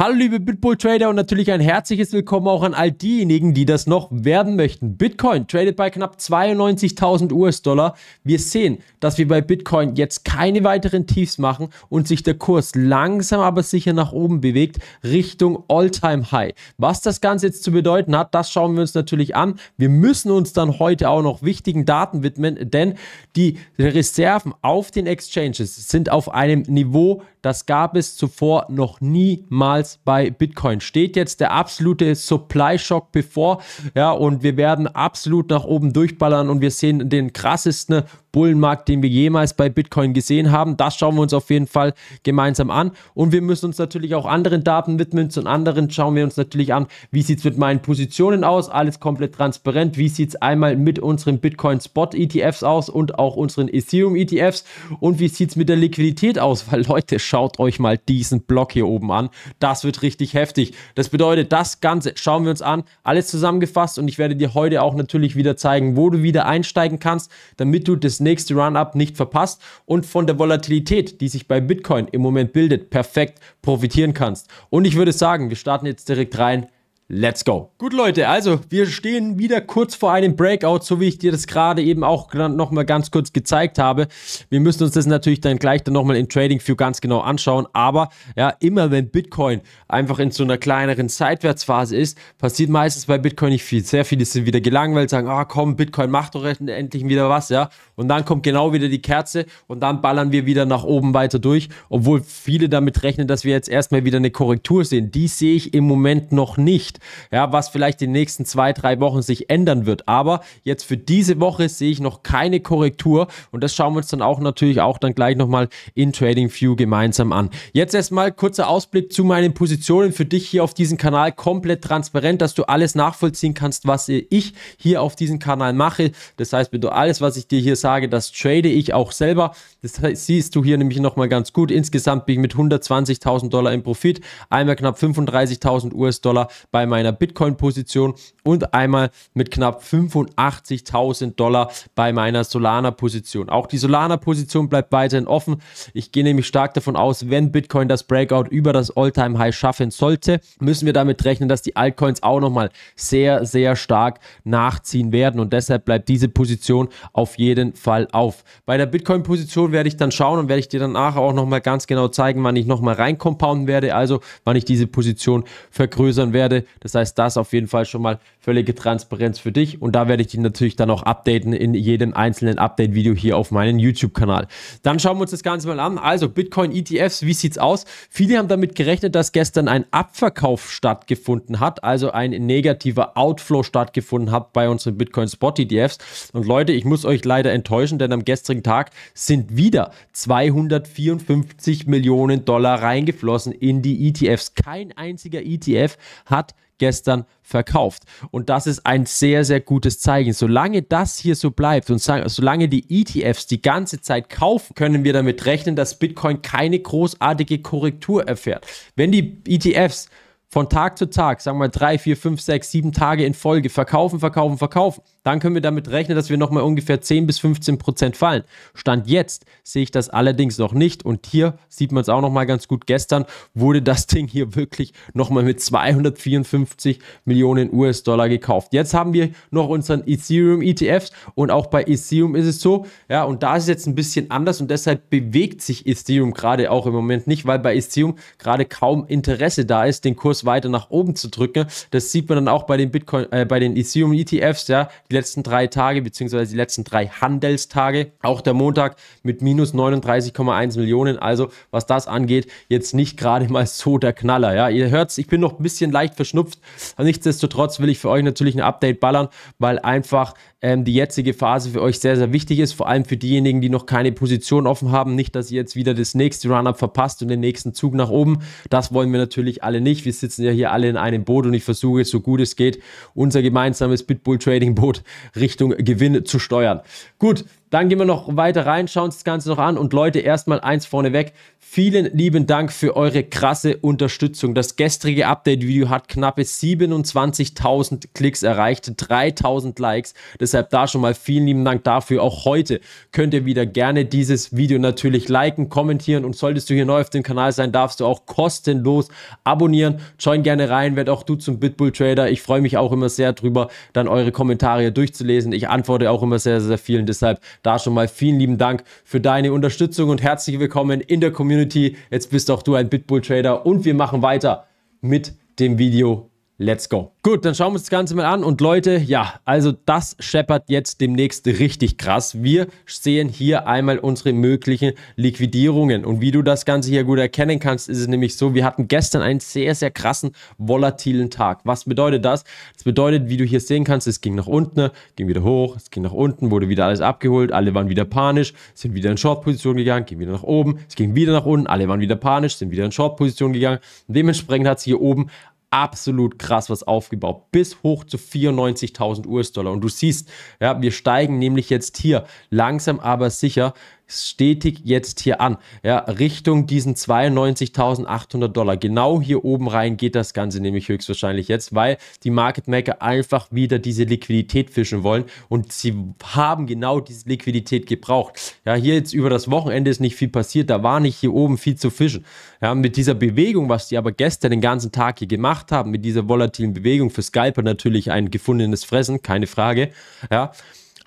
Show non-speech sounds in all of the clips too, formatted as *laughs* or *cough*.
Hallo liebe Bitbull Trader und natürlich ein herzliches Willkommen auch an all diejenigen, die das noch werden möchten. Bitcoin tradet bei knapp 92.000 US-Dollar. Wir sehen, dass wir bei Bitcoin jetzt keine weiteren Tiefs machen und sich der Kurs langsam aber sicher nach oben bewegt Richtung All-Time-High. Was das Ganze jetzt zu bedeuten hat, das schauen wir uns natürlich an. Wir müssen uns dann heute auch noch wichtigen Daten widmen, denn die Reserven auf den Exchanges sind auf einem Niveau, das gab es zuvor noch niemals bei Bitcoin. Steht jetzt der absolute Supply-Shock bevor. Ja, und wir werden absolut nach oben durchballern und wir sehen den krassesten Bullenmarkt, den wir jemals bei Bitcoin gesehen haben. Das schauen wir uns auf jeden Fall gemeinsam an. Und wir müssen uns natürlich auch anderen Daten widmen. Zu anderen schauen wir uns natürlich an, wie sieht es mit meinen Positionen aus. Alles komplett transparent. Wie sieht es einmal mit unseren Bitcoin Spot ETFs aus und auch unseren Ethereum ETFs. Und wie sieht es mit der Liquidität aus? Weil Leute, schau schaut euch mal diesen Block hier oben an. Das wird richtig heftig. Das bedeutet, das Ganze schauen wir uns an, alles zusammengefasst und ich werde dir heute auch natürlich wieder zeigen, wo du wieder einsteigen kannst, damit du das nächste Run-Up nicht verpasst und von der Volatilität, die sich bei Bitcoin im Moment bildet, perfekt profitieren kannst. Und ich würde sagen, wir starten jetzt direkt rein Let's go. Gut, Leute, also wir stehen wieder kurz vor einem Breakout, so wie ich dir das gerade eben auch nochmal ganz kurz gezeigt habe. Wir müssen uns das natürlich dann gleich dann nochmal in Trading View ganz genau anschauen. Aber ja, immer wenn Bitcoin einfach in so einer kleineren Seitwärtsphase ist, passiert meistens bei Bitcoin nicht viel. Sehr viele sind wieder gelangweilt, sagen, ah oh, komm, Bitcoin macht doch endlich wieder was, ja. Und dann kommt genau wieder die Kerze und dann ballern wir wieder nach oben weiter durch, obwohl viele damit rechnen, dass wir jetzt erstmal wieder eine Korrektur sehen. Die sehe ich im Moment noch nicht ja, was vielleicht in den nächsten zwei, drei Wochen sich ändern wird. Aber jetzt für diese Woche sehe ich noch keine Korrektur und das schauen wir uns dann auch natürlich auch dann gleich nochmal in Trading View gemeinsam an. Jetzt erstmal kurzer Ausblick zu meinen Positionen für dich hier auf diesem Kanal. Komplett transparent, dass du alles nachvollziehen kannst, was ich hier auf diesem Kanal mache. Das heißt, wenn du alles, was ich dir hier sage, das trade ich auch selber. Das siehst du hier nämlich nochmal ganz gut. Insgesamt bin ich mit 120.000 Dollar im Profit, einmal knapp 35.000 US-Dollar bei meiner Bitcoin-Position und einmal mit knapp 85.000 Dollar bei meiner Solana-Position. Auch die Solana-Position bleibt weiterhin offen. Ich gehe nämlich stark davon aus, wenn Bitcoin das Breakout über das All-Time-High schaffen sollte, müssen wir damit rechnen, dass die Altcoins auch nochmal sehr, sehr stark nachziehen werden. Und deshalb bleibt diese Position auf jeden Fall auf. Bei der Bitcoin-Position werde ich dann schauen und werde ich dir dann nachher auch nochmal ganz genau zeigen, wann ich nochmal reinkompounden werde, also wann ich diese Position vergrößern werde. Das heißt, das auf jeden Fall schon mal völlige Transparenz für dich. Und da werde ich dich natürlich dann auch updaten in jedem einzelnen Update-Video hier auf meinem YouTube-Kanal. Dann schauen wir uns das Ganze mal an. Also Bitcoin-ETFs, wie sieht es aus? Viele haben damit gerechnet, dass gestern ein Abverkauf stattgefunden hat, also ein negativer Outflow stattgefunden hat bei unseren Bitcoin-Spot-ETFs. Und Leute, ich muss euch leider enttäuschen, denn am gestrigen Tag sind wieder 254 Millionen Dollar reingeflossen in die ETFs. Kein einziger ETF hat gestern verkauft. Und das ist ein sehr, sehr gutes Zeichen. Solange das hier so bleibt und solange die ETFs die ganze Zeit kaufen, können wir damit rechnen, dass Bitcoin keine großartige Korrektur erfährt. Wenn die ETFs von Tag zu Tag, sagen wir drei, vier, fünf, sechs, sieben Tage in Folge verkaufen, verkaufen, verkaufen, dann können wir damit rechnen, dass wir nochmal ungefähr 10 bis 15 Prozent fallen. Stand jetzt sehe ich das allerdings noch nicht und hier sieht man es auch nochmal ganz gut. Gestern wurde das Ding hier wirklich nochmal mit 254 Millionen US-Dollar gekauft. Jetzt haben wir noch unseren Ethereum ETFs und auch bei Ethereum ist es so, ja, und da ist es jetzt ein bisschen anders und deshalb bewegt sich Ethereum gerade auch im Moment nicht, weil bei Ethereum gerade kaum Interesse da ist, den Kurs weiter nach oben zu drücken. Das sieht man dann auch bei den Bitcoin, äh, bei den Ethereum ETFs, ja, die letzten drei Tage, beziehungsweise die letzten drei Handelstage. Auch der Montag mit minus 39,1 Millionen. Also, was das angeht, jetzt nicht gerade mal so der Knaller. Ja, ihr es, ich bin noch ein bisschen leicht verschnupft. Nichtsdestotrotz will ich für euch natürlich ein Update ballern, weil einfach ähm, die jetzige Phase für euch sehr, sehr wichtig ist. Vor allem für diejenigen, die noch keine Position offen haben. Nicht, dass ihr jetzt wieder das nächste Run-Up verpasst und den nächsten Zug nach oben. Das wollen wir natürlich alle nicht. Wir sitzen ja hier alle in einem Boot und ich versuche, so gut es geht, unser gemeinsames Bitbull-Trading-Boot Richtung Gewinn zu steuern. Gut, dann gehen wir noch weiter rein, schauen uns das Ganze noch an. Und Leute, erstmal eins vorneweg. Vielen lieben Dank für eure krasse Unterstützung. Das gestrige Update-Video hat knappe 27.000 Klicks erreicht, 3.000 Likes. Deshalb da schon mal vielen lieben Dank dafür. Auch heute könnt ihr wieder gerne dieses Video natürlich liken, kommentieren. Und solltest du hier neu auf dem Kanal sein, darfst du auch kostenlos abonnieren. Join gerne rein, werd auch du zum Bitbull-Trader. Ich freue mich auch immer sehr drüber, dann eure Kommentare durchzulesen. Ich antworte auch immer sehr, sehr vielen. Deshalb da schon mal vielen lieben Dank für deine Unterstützung und herzlich willkommen in der Community. Jetzt bist auch du ein Bitbull Trader und wir machen weiter mit dem Video Let's go. Gut, dann schauen wir uns das Ganze mal an. Und Leute, ja, also das scheppert jetzt demnächst richtig krass. Wir sehen hier einmal unsere möglichen Liquidierungen. Und wie du das Ganze hier gut erkennen kannst, ist es nämlich so, wir hatten gestern einen sehr, sehr krassen, volatilen Tag. Was bedeutet das? Das bedeutet, wie du hier sehen kannst, es ging nach unten, ging wieder hoch, es ging nach unten, wurde wieder alles abgeholt, alle waren wieder panisch, sind wieder in Short-Position gegangen, ging wieder nach oben, es ging wieder nach unten, alle waren wieder panisch, sind wieder in Short-Position gegangen. dementsprechend hat es hier oben absolut krass was aufgebaut. Bis hoch zu 94.000 US-Dollar. Und du siehst, ja, wir steigen nämlich jetzt hier langsam aber sicher stetig jetzt hier an, ja, Richtung diesen 92.800 Dollar. Genau hier oben rein geht das Ganze nämlich höchstwahrscheinlich jetzt, weil die Market Maker einfach wieder diese Liquidität fischen wollen und sie haben genau diese Liquidität gebraucht. Ja, hier jetzt über das Wochenende ist nicht viel passiert, da war nicht hier oben viel zu fischen. Ja, mit dieser Bewegung, was die aber gestern den ganzen Tag hier gemacht haben, mit dieser volatilen Bewegung für Scalper natürlich ein gefundenes Fressen, keine Frage. Ja,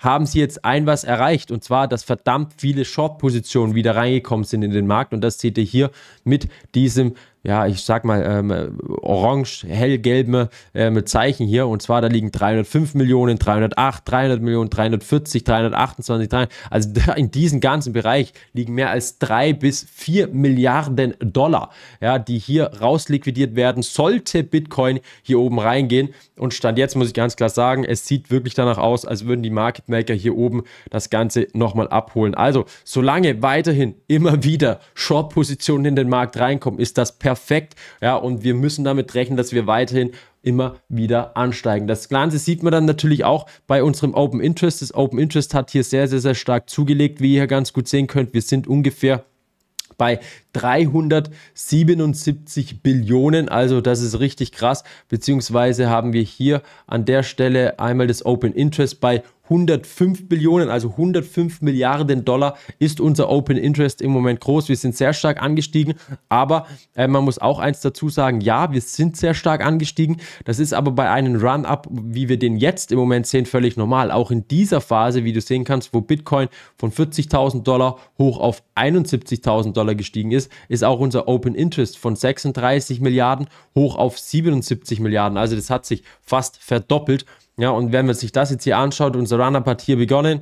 haben sie jetzt ein was erreicht. Und zwar, dass verdammt viele Short-Positionen wieder reingekommen sind in den Markt. Und das seht ihr hier mit diesem ja, ich sag mal, ähm, orange, hellgelbe ähm, Zeichen hier. Und zwar, da liegen 305 Millionen, 308, 300 Millionen, 340, 328, 300. Also *laughs* in diesem ganzen Bereich liegen mehr als drei bis vier Milliarden Dollar, ja, die hier rausliquidiert werden, sollte Bitcoin hier oben reingehen. Und Stand jetzt muss ich ganz klar sagen, es sieht wirklich danach aus, als würden die Market Maker hier oben das Ganze nochmal abholen. Also, solange weiterhin immer wieder Short-Positionen in den Markt reinkommen, ist das perfekt perfekt. Ja, und wir müssen damit rechnen, dass wir weiterhin immer wieder ansteigen. Das Ganze sieht man dann natürlich auch bei unserem Open Interest. Das Open Interest hat hier sehr, sehr, sehr stark zugelegt, wie ihr hier ganz gut sehen könnt. Wir sind ungefähr bei 377 Billionen. Also das ist richtig krass. Beziehungsweise haben wir hier an der Stelle einmal das Open Interest bei 105 Billionen, also 105 Milliarden Dollar ist unser Open Interest im Moment groß. Wir sind sehr stark angestiegen, aber äh, man muss auch eins dazu sagen, ja, wir sind sehr stark angestiegen. Das ist aber bei einem Run-up, wie wir den jetzt im Moment sehen, völlig normal. Auch in dieser Phase, wie du sehen kannst, wo Bitcoin von 40.000 Dollar hoch auf 71.000 Dollar gestiegen ist, ist, ist auch unser Open Interest von 36 Milliarden hoch auf 77 Milliarden. Also das hat sich fast verdoppelt. Ja, und wenn man sich das jetzt hier anschaut, unser run hat hier begonnen.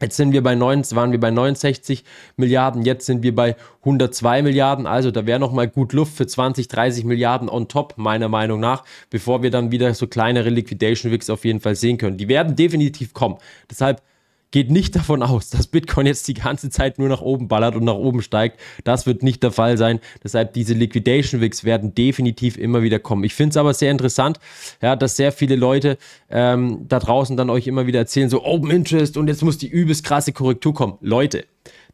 Jetzt sind wir bei 9, waren wir bei 69 Milliarden, jetzt sind wir bei 102 Milliarden. Also da wäre nochmal gut Luft für 20, 30 Milliarden on top, meiner Meinung nach, bevor wir dann wieder so kleinere Liquidation Wicks auf jeden Fall sehen können. Die werden definitiv kommen. Deshalb geht nicht davon aus, dass Bitcoin jetzt die ganze Zeit nur nach oben ballert und nach oben steigt. Das wird nicht der Fall sein. Deshalb diese Liquidation Wicks werden definitiv immer wieder kommen. Ich finde es aber sehr interessant, ja, dass sehr viele Leute ähm, da draußen dann euch immer wieder erzählen, so Open Interest und jetzt muss die übelst krasse Korrektur kommen. Leute,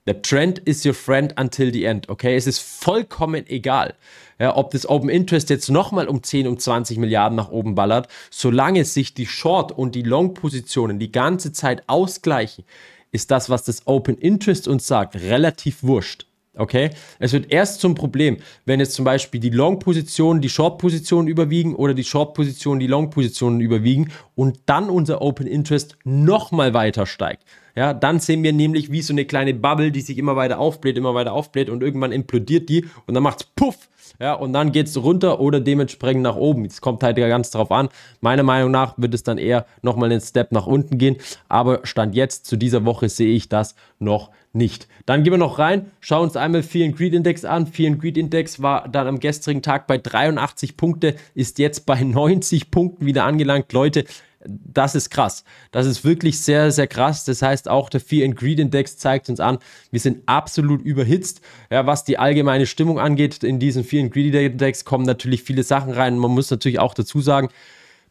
The Trend is your friend until the end, okay? Es ist vollkommen egal, ja, ob das Open Interest jetzt nochmal um 10, um 20 Milliarden nach oben ballert, solange sich die Short- und die Long-Positionen die ganze Zeit ausgleichen, ist das, was das Open Interest uns sagt, relativ wurscht. Okay? Es wird erst zum Problem, wenn jetzt zum Beispiel die Long-Positionen die Short-Positionen überwiegen oder die Short-Positionen die Long-Positionen überwiegen und dann unser Open Interest nochmal weiter steigt. Ja, dann sehen wir nämlich wie so eine kleine Bubble, die sich immer weiter aufbläht, immer weiter aufbläht und irgendwann implodiert die und dann macht es puff. Ja, und dann geht es runter oder dementsprechend nach oben. Es kommt halt ganz drauf an. Meiner Meinung nach wird es dann eher nochmal einen Step nach unten gehen. Aber Stand jetzt zu dieser Woche sehe ich das noch nicht. Dann gehen wir noch rein, schauen uns einmal Fear and Greed Index an. Fear and Greed Index war dann am gestrigen Tag bei 83 Punkte, ist jetzt bei 90 Punkten wieder angelangt. Leute, das ist krass. Das ist wirklich sehr, sehr krass. Das heißt, auch der Fear and Greed Index zeigt uns an, wir sind absolut überhitzt. Ja, was die allgemeine Stimmung angeht, in diesen Fear and Greed Index kommen natürlich viele Sachen rein. Man muss natürlich auch dazu sagen,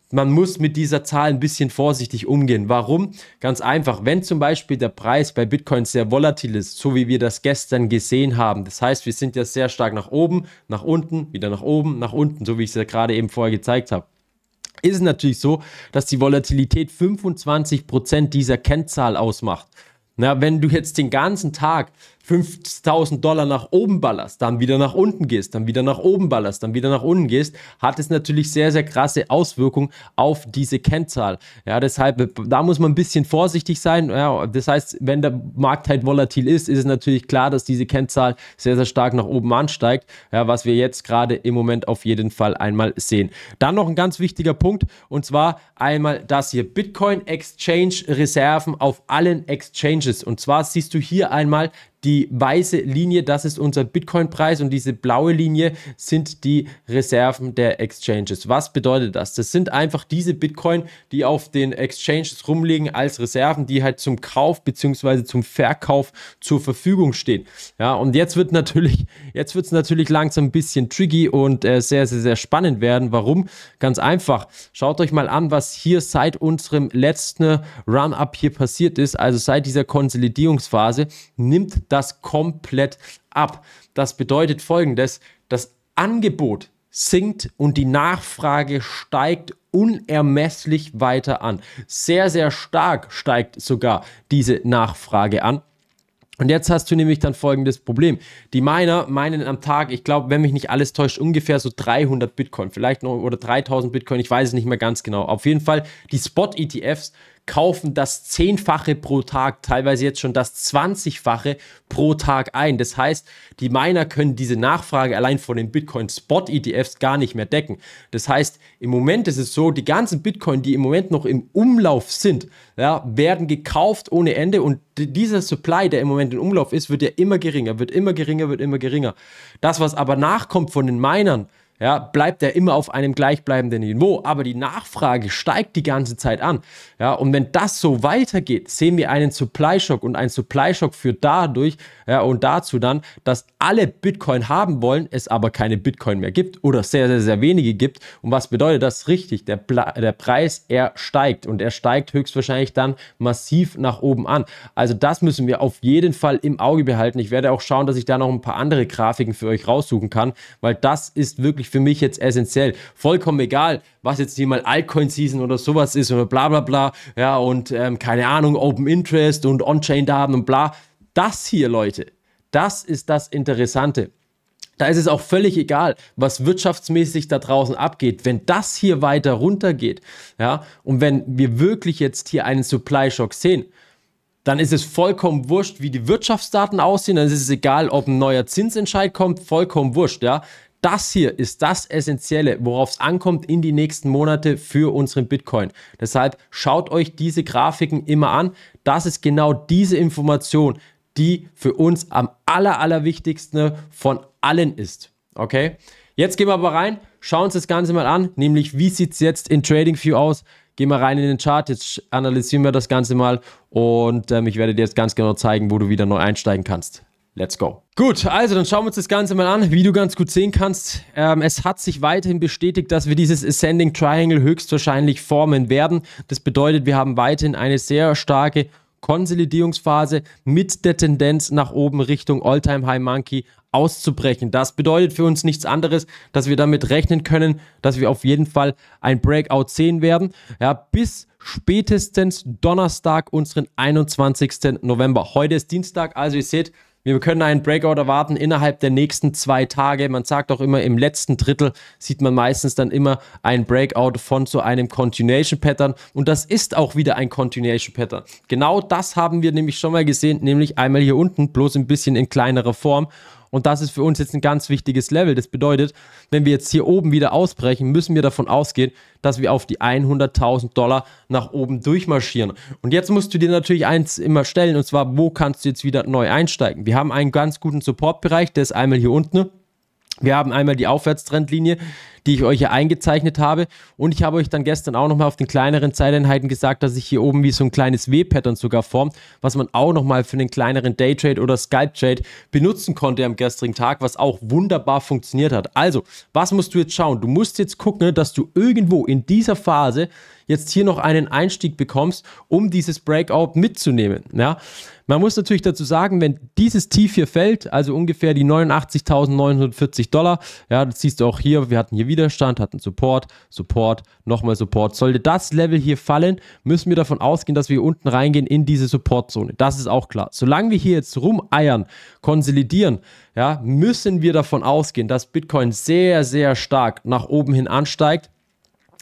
man muss mit dieser Zahl ein bisschen vorsichtig umgehen. Warum? Ganz einfach, wenn zum Beispiel der Preis bei Bitcoin sehr volatil ist, so wie wir das gestern gesehen haben, das heißt, wir sind ja sehr stark nach oben, nach unten, wieder nach oben, nach unten, so wie ich es ja gerade eben vorher gezeigt habe ist es natürlich so, dass die Volatilität 25% Prozent dieser Kennzahl ausmacht. Na, wenn du jetzt den ganzen Tag 5000 Dollar nach oben ballerst, dann wieder nach unten gehst, dann wieder nach oben ballerst, dann wieder nach unten gehst, hat es natürlich sehr, sehr krasse Auswirkungen auf diese Kennzahl. Ja, deshalb, da muss man ein bisschen vorsichtig sein. Ja, das heißt, wenn der Markt halt volatil ist, ist es natürlich klar, dass diese Kennzahl sehr, sehr stark nach oben ansteigt, ja, was wir jetzt gerade im Moment auf jeden Fall einmal sehen. Dann noch ein ganz wichtiger Punkt und zwar einmal das hier, Bitcoin Exchange Reserven auf allen Exchanges. Und zwar siehst du hier einmal die weiße Linie, das ist unser Bitcoin-Preis und diese blaue Linie sind die Reserven der Exchanges. Was bedeutet das? Das sind einfach diese Bitcoin, die auf den Exchanges rumliegen als Reserven, die halt zum Kauf bzw. zum Verkauf zur Verfügung stehen. Ja, und jetzt wird natürlich, jetzt wird es natürlich langsam ein bisschen tricky und äh, sehr, sehr, sehr spannend werden. Warum? Ganz einfach. Schaut euch mal an, was hier seit unserem letzten Run-Up hier passiert ist, also seit dieser Konsolidierungsphase, nimmt das das komplett ab. Das bedeutet folgendes, das Angebot sinkt und die Nachfrage steigt unermesslich weiter an. Sehr, sehr stark steigt sogar diese Nachfrage an. Und jetzt hast du nämlich dann folgendes Problem. Die Miner meinen am Tag, ich glaube, wenn mich nicht alles täuscht, ungefähr so 300 Bitcoin, vielleicht noch oder 3000 Bitcoin, ich weiß es nicht mehr ganz genau. Auf jeden Fall, die Spot-ETFs kaufen das Zehnfache pro Tag, teilweise jetzt schon das Zwanzigfache pro Tag ein. Das heißt, die Miner können diese Nachfrage allein von den Bitcoin Spot ETFs gar nicht mehr decken. Das heißt, im Moment ist es so, die ganzen Bitcoin, die im Moment noch im Umlauf sind, ja, werden gekauft ohne Ende und dieser Supply, der im Moment im Umlauf ist, wird ja immer geringer, wird immer geringer, wird immer geringer. Das, was aber nachkommt von den Minern, ja, bleibt er immer auf einem gleichbleibenden Niveau, aber die Nachfrage steigt die ganze Zeit an. Ja, und wenn das so weitergeht, sehen wir einen Supply Shock und ein Supply Shock führt dadurch ja, und dazu dann, dass alle Bitcoin haben wollen, es aber keine Bitcoin mehr gibt oder sehr, sehr, sehr wenige gibt. Und was bedeutet das richtig? Der, der Preis, er steigt und er steigt höchstwahrscheinlich dann massiv nach oben an. Also das müssen wir auf jeden Fall im Auge behalten. Ich werde auch schauen, dass ich da noch ein paar andere Grafiken für euch raussuchen kann, weil das ist wirklich wirklich für mich jetzt essentiell. Vollkommen egal, was jetzt hier mal Altcoin-Season oder sowas ist oder bla bla bla, ja, und ähm, keine Ahnung, Open Interest und On-Chain-Daten und bla. Das hier, Leute, das ist das Interessante. Da ist es auch völlig egal, was wirtschaftsmäßig da draußen abgeht. Wenn das hier weiter runtergeht, ja, und wenn wir wirklich jetzt hier einen Supply-Shock sehen, dann ist es vollkommen wurscht, wie die Wirtschaftsdaten aussehen. Dann ist es egal, ob ein neuer Zinsentscheid kommt, vollkommen wurscht, ja das hier ist das Essentielle, worauf es ankommt in die nächsten Monate für unseren Bitcoin. Deshalb schaut euch diese Grafiken immer an. Das ist genau diese Information, die für uns am aller, allerwichtigsten von allen ist. Okay? Jetzt gehen wir aber rein, schauen uns das Ganze mal an, nämlich wie sieht es jetzt in Trading View aus. Gehen wir rein in den Chart, jetzt analysieren wir das Ganze mal und ähm, ich werde dir jetzt ganz genau zeigen, wo du wieder neu einsteigen kannst. Let's go. Gut, also dann schauen wir uns das Ganze mal an. Wie du ganz gut sehen kannst, ähm, es hat sich weiterhin bestätigt, dass wir dieses Ascending Triangle höchstwahrscheinlich formen werden. Das bedeutet, wir haben weiterhin eine sehr starke Konsolidierungsphase mit der Tendenz nach oben Richtung Alltime High Monkey auszubrechen. Das bedeutet für uns nichts anderes, dass wir damit rechnen können, dass wir auf jeden Fall ein Breakout sehen werden. Ja, bis spätestens Donnerstag, unseren 21. November. Heute ist Dienstag, also ihr seht, wir können einen Breakout erwarten innerhalb der nächsten zwei Tage. Man sagt auch immer, im letzten Drittel sieht man meistens dann immer einen Breakout von so einem Continuation Pattern. Und das ist auch wieder ein Continuation Pattern. Genau das haben wir nämlich schon mal gesehen, nämlich einmal hier unten, bloß ein bisschen in kleinerer Form. Und das ist für uns jetzt ein ganz wichtiges Level. Das bedeutet, wenn wir jetzt hier oben wieder ausbrechen, müssen wir davon ausgehen, dass wir auf die 100.000 Dollar nach oben durchmarschieren. Und jetzt musst du dir natürlich eins immer stellen, und zwar, wo kannst du jetzt wieder neu einsteigen? Wir haben einen ganz guten Supportbereich, der ist einmal hier unten. Wir haben einmal die Aufwärtstrendlinie, die ich euch hier eingezeichnet habe. Und ich habe euch dann gestern auch nochmal auf den kleineren Zeileinheiten gesagt, dass ich hier oben wie so ein kleines W-Pattern sogar formt, was man auch nochmal für einen kleineren Daytrade oder Skype-Trade benutzen konnte am gestrigen Tag, was auch wunderbar funktioniert hat. Also, was musst du jetzt schauen? Du musst jetzt gucken, dass du irgendwo in dieser Phase jetzt hier noch einen Einstieg bekommst, um dieses Breakout mitzunehmen. Ja? Man muss natürlich dazu sagen, wenn dieses Tief hier fällt, also ungefähr die 89.940 Dollar, ja, das siehst du auch hier, wir hatten hier wieder Widerstand, hat einen Support, Support, nochmal Support. Sollte das Level hier fallen, müssen wir davon ausgehen, dass wir unten reingehen in diese Supportzone. Das ist auch klar. Solange wir hier jetzt rumeiern, konsolidieren, ja, müssen wir davon ausgehen, dass Bitcoin sehr, sehr stark nach oben hin ansteigt,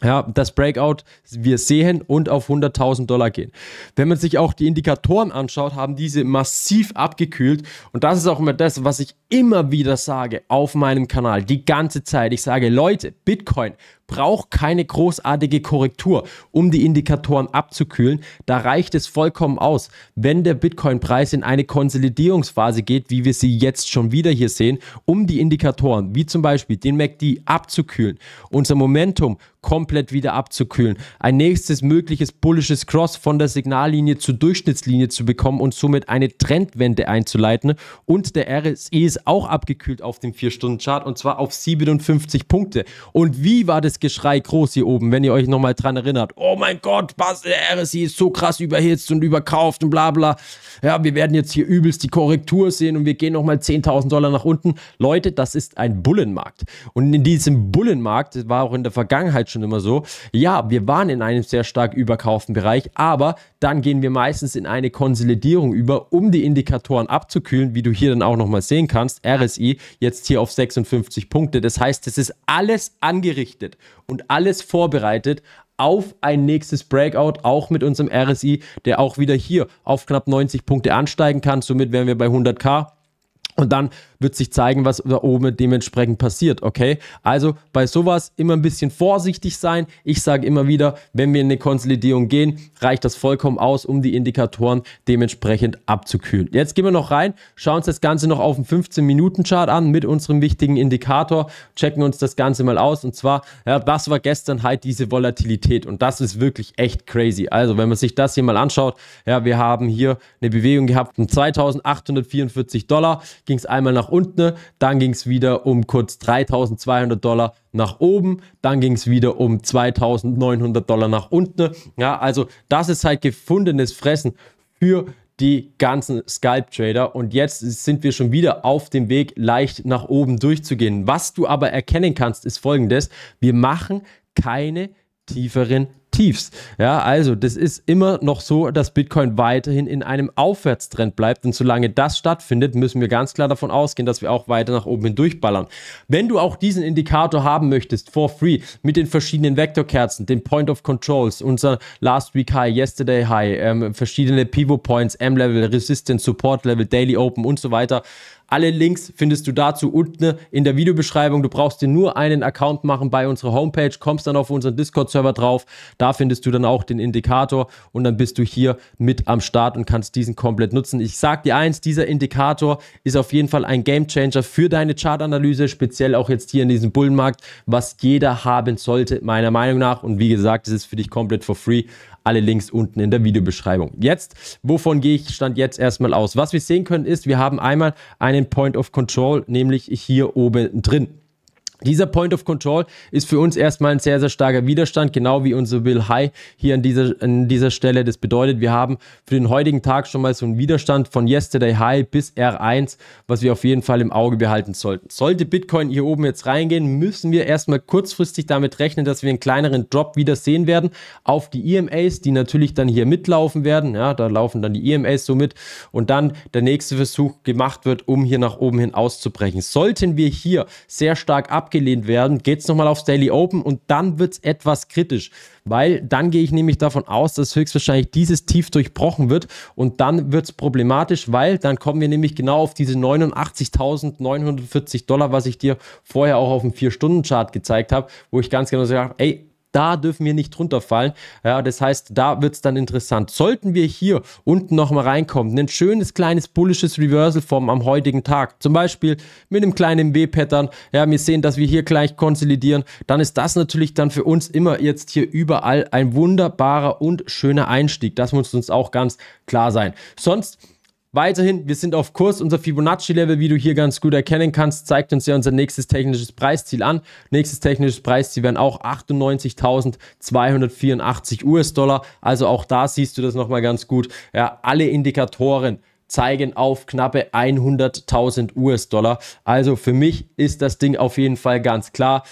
ja, das Breakout wir sehen und auf 100.000 Dollar gehen. Wenn man sich auch die Indikatoren anschaut, haben diese massiv abgekühlt und das ist auch immer das, was ich immer wieder sage auf meinem Kanal, die ganze Zeit. Ich sage, Leute, Bitcoin braucht keine großartige Korrektur, um die Indikatoren abzukühlen. Da reicht es vollkommen aus, wenn der Bitcoin-Preis in eine Konsolidierungsphase geht, wie wir sie jetzt schon wieder hier sehen, um die Indikatoren, wie zum Beispiel den MACD, abzukühlen, unser Momentum komplett wieder abzukühlen, ein nächstes mögliches bullisches Cross von der Signallinie zur Durchschnittslinie zu bekommen und somit eine Trendwende einzuleiten. Und der RSI e ist auch abgekühlt auf dem 4-Stunden-Chart und zwar auf 57 Punkte. Und wie war das alles Geschrei groß hier oben, wenn ihr euch nochmal dran erinnert. Oh mein Gott, Bas, RSI ist so krass überhitzt und überkauft und bla bla. Ja, wir werden jetzt hier übelst die Korrektur sehen und wir gehen nochmal 10.000 Dollar nach unten. Leute, das ist ein Bullenmarkt. Und in diesem Bullenmarkt, das war auch in der Vergangenheit schon immer so, ja, wir waren in einem sehr stark überkauften Bereich, aber dann gehen wir meistens in eine Konsolidierung über, um die Indikatoren abzukühlen, wie du hier dann auch nochmal sehen kannst. RSI jetzt hier auf 56 Punkte. Das heißt, es ist alles angerichtet und alles vorbereitet auf ein nächstes Breakout, auch mit unserem RSI, der auch wieder hier auf knapp 90 Punkte ansteigen kann. Somit wären wir bei 100k und dann wird sich zeigen, was da oben dementsprechend passiert, okay? Also bei sowas immer ein bisschen vorsichtig sein. Ich sage immer wieder, wenn wir in eine Konsolidierung gehen, reicht das vollkommen aus, um die Indikatoren dementsprechend abzukühlen. Jetzt gehen wir noch rein, schauen uns das Ganze noch auf dem 15-Minuten-Chart an mit unserem wichtigen Indikator, checken uns das Ganze mal aus. Und zwar, ja, das war gestern halt diese Volatilität und das ist wirklich echt crazy. Also wenn man sich das hier mal anschaut, ja, wir haben hier eine Bewegung gehabt von 2.844 Dollar ging es einmal nach unten, dann ging es wieder um kurz 3200 Dollar nach oben, dann ging es wieder um 2900 Dollar nach unten. Ja, also das ist halt gefundenes Fressen für die ganzen Skype Trader und jetzt sind wir schon wieder auf dem Weg leicht nach oben durchzugehen. Was du aber erkennen kannst ist folgendes, wir machen keine tieferen Tiefs. Ja, also das ist immer noch so, dass Bitcoin weiterhin in einem Aufwärtstrend bleibt. Und solange das stattfindet, müssen wir ganz klar davon ausgehen, dass wir auch weiter nach oben hin durchballern. Wenn du auch diesen Indikator haben möchtest, for free, mit den verschiedenen Vektorkerzen, den Point of Controls, unser Last Week High, Yesterday High, ähm, verschiedene Pivot Points, M-Level, Resistance, Support Level, Daily Open und so weiter, alle Links findest du dazu unten in der Videobeschreibung. Du brauchst dir nur einen Account machen bei unserer Homepage, kommst dann auf unseren Discord-Server drauf. Da findest du dann auch den Indikator und dann bist du hier mit am Start und kannst diesen komplett nutzen. Ich sag dir eins, dieser Indikator ist auf jeden Fall ein Gamechanger für deine Chartanalyse, speziell auch jetzt hier in diesem Bullenmarkt, was jeder haben sollte, meiner Meinung nach. Und wie gesagt, es ist für dich komplett for free alle Links unten in der Videobeschreibung. Jetzt, wovon gehe ich Stand jetzt erstmal aus? Was wir sehen können ist, wir haben einmal einen Point of Control, nämlich hier oben drin. Dieser Point of Control ist für uns erstmal ein sehr, sehr starker Widerstand, genau wie unser Will High hier an dieser, an dieser Stelle. Das bedeutet, wir haben für den heutigen Tag schon mal so einen Widerstand von Yesterday High bis R1, was wir auf jeden Fall im Auge behalten sollten. Sollte Bitcoin hier oben jetzt reingehen, müssen wir erstmal kurzfristig damit rechnen, dass wir einen kleineren Drop wieder sehen werden auf die EMAs, die natürlich dann hier mitlaufen werden. Ja, da laufen dann die EMAs so mit und dann der nächste Versuch gemacht wird, um hier nach oben hin auszubrechen. Sollten wir hier sehr stark abgehen, abgelehnt werden, geht es nochmal aufs Daily Open und dann wird es etwas kritisch, weil dann gehe ich nämlich davon aus, dass höchstwahrscheinlich dieses Tief durchbrochen wird und dann wird es problematisch, weil dann kommen wir nämlich genau auf diese 89.940 Dollar, was ich dir vorher auch auf dem 4-Stunden-Chart gezeigt habe, wo ich ganz genau sage, ey, da dürfen wir nicht drunter fallen. Ja, das heißt, da wird es dann interessant. Sollten wir hier unten nochmal reinkommen, ein schönes kleines bullisches Reversal vom am heutigen Tag, zum Beispiel mit einem kleinen W-Pattern, ja, wir sehen, dass wir hier gleich konsolidieren, dann ist das natürlich dann für uns immer jetzt hier überall ein wunderbarer und schöner Einstieg. Das muss uns auch ganz klar sein. Sonst Weiterhin, wir sind auf Kurs. Unser Fibonacci-Level, wie du hier ganz gut erkennen kannst, zeigt uns ja unser nächstes technisches Preisziel an. Nächstes technisches Preisziel wären auch 98.284 US-Dollar. Also auch da siehst du das nochmal ganz gut. Ja, alle Indikatoren zeigen auf knappe 100.000 US-Dollar. Also für mich ist das Ding auf jeden Fall ganz klar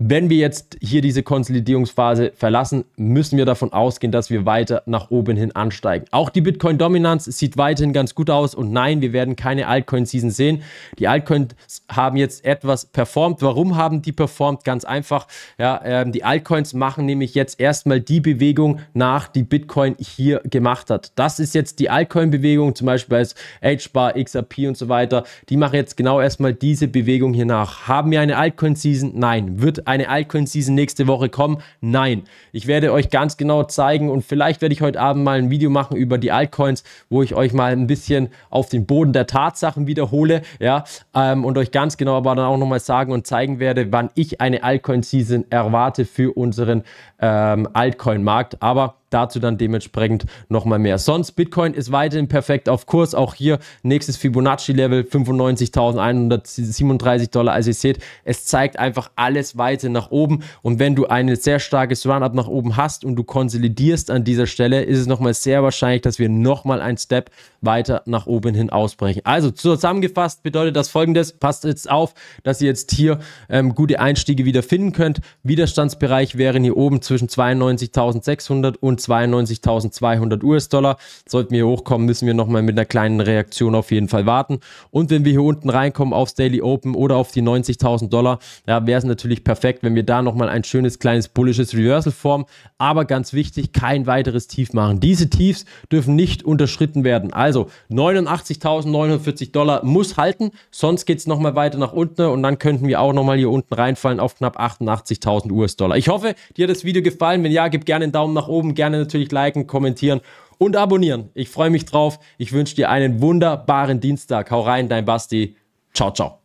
wenn wir jetzt hier diese Konsolidierungsphase verlassen, müssen wir davon ausgehen, dass wir weiter nach oben hin ansteigen. Auch die Bitcoin-Dominanz sieht weiterhin ganz gut aus und nein, wir werden keine Altcoin-Season sehen. Die Altcoins haben jetzt etwas performt. Warum haben die performt? Ganz einfach. Ja, ähm, die Altcoins machen nämlich jetzt erstmal die Bewegung nach, die Bitcoin hier gemacht hat. Das ist jetzt die Altcoin-Bewegung, zum Beispiel als HBAR, XRP und so weiter. Die machen jetzt genau erstmal diese Bewegung hier nach. Haben wir eine Altcoin-Season? Nein. Wird eine Altcoin-Season nächste Woche kommen? Nein. Ich werde euch ganz genau zeigen und vielleicht werde ich heute Abend mal ein Video machen über die Altcoins, wo ich euch mal ein bisschen auf den Boden der Tatsachen wiederhole, ja, ähm, und euch ganz genau aber dann auch nochmal sagen und zeigen werde, wann ich eine Altcoin-Season erwarte für unseren ähm, Altcoin-Markt. Aber dazu dann dementsprechend nochmal mehr. Sonst Bitcoin ist weiterhin perfekt auf Kurs. Auch hier nächstes Fibonacci-Level 95.137 Dollar. Also ihr seht, es zeigt einfach alles weiter nach oben. Und wenn du ein sehr starkes Run-Up nach oben hast und du konsolidierst an dieser Stelle, ist es nochmal sehr wahrscheinlich, dass wir nochmal einen Step weiter nach oben hin ausbrechen. Also zusammengefasst bedeutet das folgendes, passt jetzt auf, dass ihr jetzt hier ähm, gute Einstiege wieder finden könnt. Widerstandsbereich wären hier oben zwischen 92.600 und 92.200 US-Dollar. Sollten wir hier hochkommen, müssen wir nochmal mit einer kleinen Reaktion auf jeden Fall warten. Und wenn wir hier unten reinkommen aufs Daily Open oder auf die 90.000 Dollar, ja, wäre es natürlich perfekt, wenn wir da nochmal ein schönes kleines bullisches Reversal formen. Aber ganz wichtig, kein weiteres Tief machen. Diese Tiefs dürfen nicht unterschritten werden. Also also 89.049 Dollar muss halten, sonst geht es nochmal weiter nach unten ne? und dann könnten wir auch nochmal hier unten reinfallen auf knapp 88.000 US-Dollar. Ich hoffe, dir hat das Video gefallen. Wenn ja, gib gerne einen Daumen nach oben, gerne natürlich liken, kommentieren und abonnieren. Ich freue mich drauf. Ich wünsche dir einen wunderbaren Dienstag. Hau rein, dein Basti. Ciao, ciao.